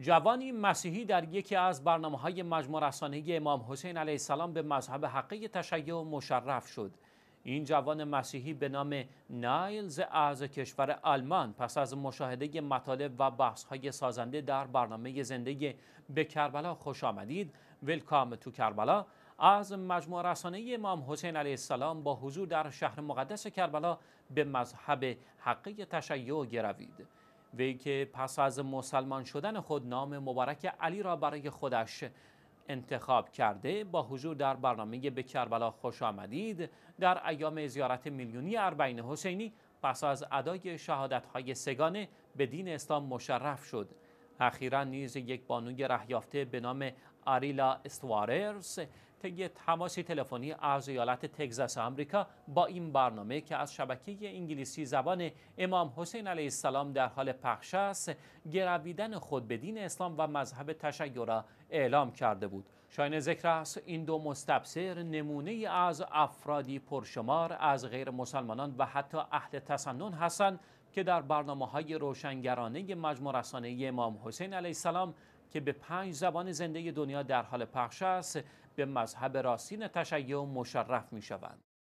جوانی مسیحی در یکی از برنامه های مجموع امام حسین علیه السلام به مذهب حقه تشیع مشرف شد. این جوان مسیحی به نام نایلز از کشور آلمان پس از مشاهده مطالب و بحث های سازنده در برنامه زندگی به کربلا خوش آمدید ویلکام تو کربلا از مجموع رسانه امام حسین علیه السلام با حضور در شهر مقدس کربلا به مذهب حقه تشیع گروید. وی که پس از مسلمان شدن خود نام مبارک علی را برای خودش انتخاب کرده با حضور در برنامه به کربلا خوش آمدید در ایام زیارت میلیونی اربعین حسینی پس از ادای شهادت های سگانه به دین اسلام مشرف شد اخیرا نیز یک بانوی رهیافته به نام آریلا استواررز طی تماسی تلفنی از ایالت تگزاس آمریکا با این برنامه که از شبکه انگلیسی زبان امام حسین علیه السلام در حال پخش است گرویدن خود به دین اسلام و مذهب تشیع را اعلام کرده بود شاین ذکر است این دو مستبصر نمونه از افرادی پرشمار از غیر مسلمانان و حتی اهل تسنن هستند که در برنامه های روشنگرانه مجموع رسانه امام حسین علیه السلام که به پنج زبان زنده دنیا در حال پخش است به مذهب راستین تشیع مشرف می شوند.